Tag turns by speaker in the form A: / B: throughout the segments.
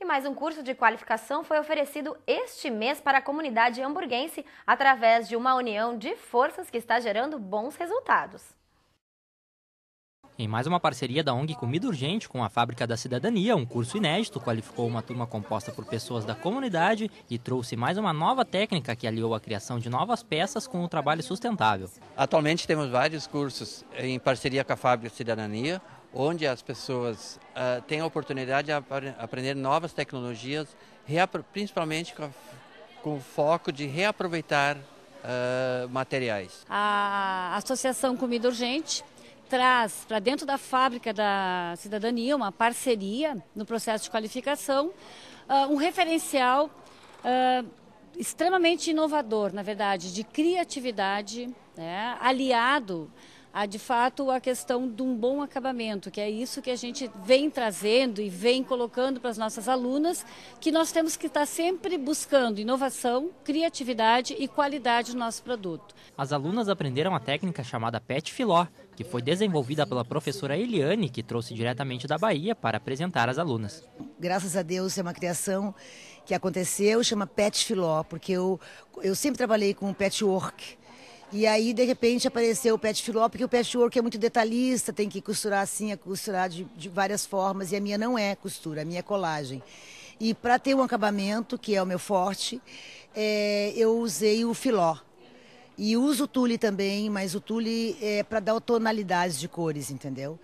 A: E mais um curso de qualificação foi oferecido este mês para a comunidade hamburguense através de uma união de forças que está gerando bons resultados.
B: Em mais uma parceria da ONG Comida Urgente com a Fábrica da Cidadania, um curso inédito qualificou uma turma composta por pessoas da comunidade e trouxe mais uma nova técnica que aliou a criação de novas peças com o trabalho sustentável. Atualmente temos vários cursos em parceria com a Fábrica da Cidadania, onde as pessoas uh, têm a oportunidade de ap aprender novas tecnologias, principalmente com, a, com, foco de reaproveitar uh, materiais.
C: A Associação Comida Urgente traz para dentro da fábrica da cidadania uma parceria no processo de qualificação, uh, um referencial extremamente inovador, na verdade, de criatividade, né, aliado há ah, de fato a questão de um bom acabamento, que é isso que a gente vem trazendo e vem colocando para as nossas alunas, que nós temos que estar sempre buscando inovação, criatividade e qualidade no nosso produto.
B: As alunas aprenderam a técnica chamada PET Filó, que foi desenvolvida pela professora Eliane, que trouxe diretamente da Bahia para apresentar às alunas.
D: Graças a Deus é uma criação que aconteceu, chama PET Filó, porque eu, eu sempre trabalhei com patchwork, e aí, de repente, apareceu o pet filó, porque o patchwork é muito detalhista, tem que costurar assim, é costurar de, de várias formas, e a minha não é costura, a minha é colagem. E para ter um acabamento, que é o meu forte, é, eu usei o filó. E uso o tule também, mas o tule é para dar tonalidades de cores, entendeu?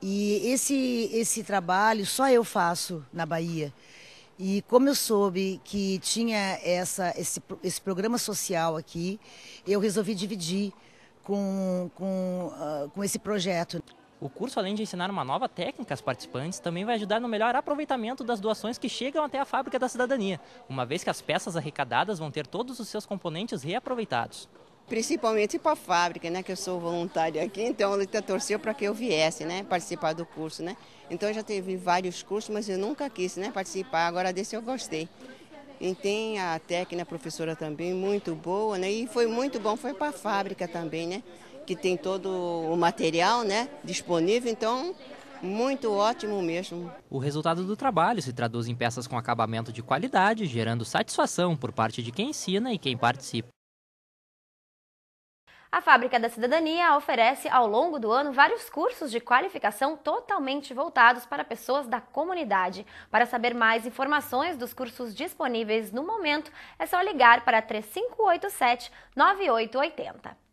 D: E esse, esse trabalho só eu faço na Bahia. E como eu soube que tinha essa, esse, esse programa social aqui, eu resolvi dividir com, com, uh, com esse projeto.
B: O curso, além de ensinar uma nova técnica aos participantes, também vai ajudar no melhor aproveitamento das doações que chegam até a Fábrica da Cidadania, uma vez que as peças arrecadadas vão ter todos os seus componentes reaproveitados
E: principalmente para a fábrica, né, que eu sou voluntária aqui, então ele torceu para que eu viesse, né, participar do curso, né. Então eu já teve vários cursos, mas eu nunca quis, né, participar. Agora desse eu gostei. E tem a técnica a né, professora também muito boa, né, e foi muito bom, foi para a fábrica também, né, que tem todo o material, né, disponível, então muito ótimo mesmo.
B: O resultado do trabalho se traduz em peças com acabamento de qualidade, gerando satisfação por parte de quem ensina e quem participa.
A: A Fábrica da Cidadania oferece ao longo do ano vários cursos de qualificação totalmente voltados para pessoas da comunidade. Para saber mais informações dos cursos disponíveis no momento, é só ligar para 3587 9880.